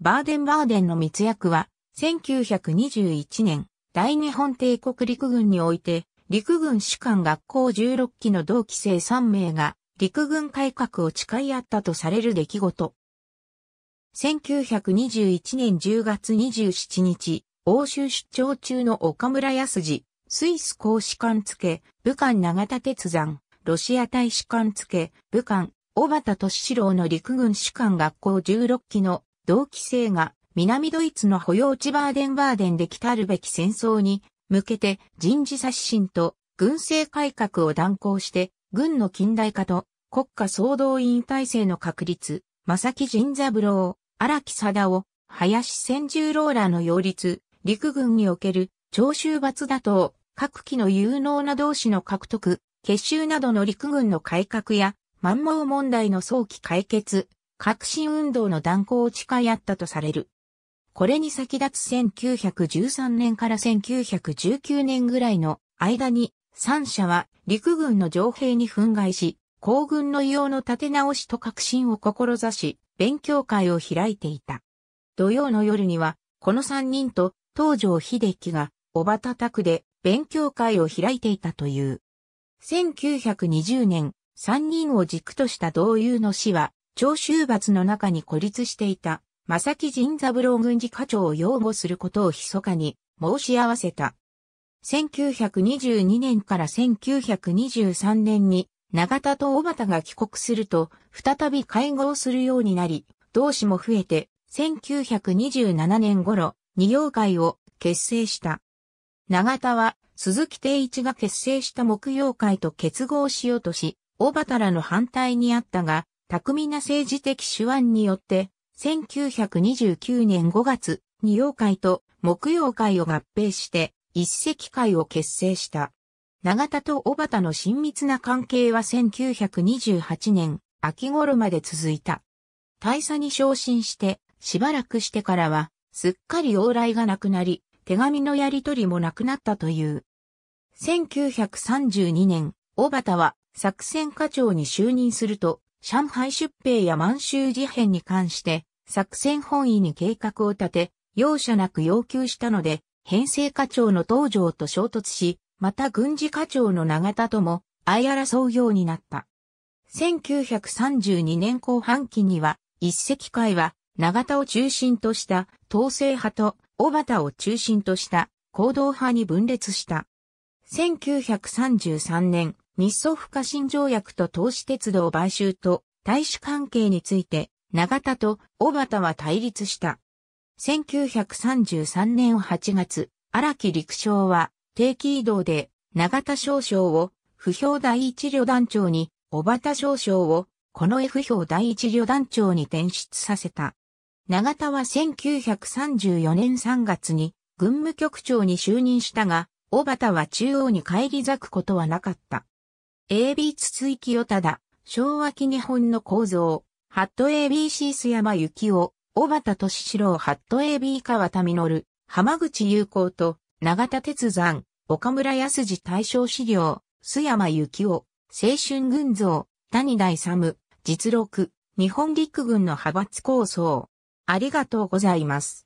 バーデンバーデンの密約は、1921年、大日本帝国陸軍において、陸軍士官学校16期の同期生3名が、陸軍改革を誓い合ったとされる出来事。1921年10月27日、欧州出張中の岡村康次、スイス公使館付、武漢長田鉄山、ロシア大使館付、武漢、小畑敏志郎の陸軍士官学校16期の同期生が南ドイツの保養地バーデンバーデンで来たるべき戦争に向けて人事刷新と軍政改革を断行して軍の近代化と国家総動員体制の確立、正木仁三郎、荒木貞を林千十郎らの擁立、陸軍における徴収罰打倒、各機の有能な同士の獲得、結集などの陸軍の改革や、満蒙問題の早期解決、革新運動の断行を誓い合ったとされる。これに先立つ1913年から1919年ぐらいの間に、三者は陸軍の上兵に憤慨し、皇軍の異様の立て直しと革新を志し、勉強会を開いていた。土曜の夜には、この三人と東条秀樹が、小畑たくで勉強会を開いていたという。1920年、三人を軸とした同友の死は、長州罰の中に孤立していた、正木仁三郎軍事課長を擁護することを密かに申し合わせた。1922年から1923年に長田と小畑が帰国すると、再び会合するようになり、同志も増えて、1927年頃、二葉会を結成した。長田は、鈴木定一が結成した木曜会と結合しようとし、小畑らの反対にあったが、巧みな政治的手腕によって、1929年5月、二葉会と木曜会を合併して、一石会を結成した。長田と小畑の親密な関係は1928年秋頃まで続いた。大佐に昇進して、しばらくしてからは、すっかり往来がなくなり、手紙のやり取りもなくなったという。1932年、小畑は作戦課長に就任すると、上海出兵や満州事変に関して作戦本位に計画を立て、容赦なく要求したので、編成課長の東条と衝突し、また軍事課長の長田とも相争うようになった。1932年後半期には、一石会は長田を中心とした統制派と小畑を中心とした行動派に分裂した。1933年、日ソ不可侵条約と投資鉄道買収と大使関係について、長田と小畑は対立した。1933年8月、荒木陸将は定期移動で長田少将を不評第一旅団長に、小畑少将をこの F 評第一旅団長に転出させた。長田は1934年3月に軍務局長に就任したが、小畑は中央に返り咲くことはなかった。AB 筒井清忠、昭和期日本の構造、ハット ABC 須山幸夫、小畑敏志郎ハット AB 川田実、浜口友子と、長田鉄山、岡村康二大正資料、須山幸夫、青春群像、谷大三、実録、日本陸軍の派閥構想。ありがとうございます。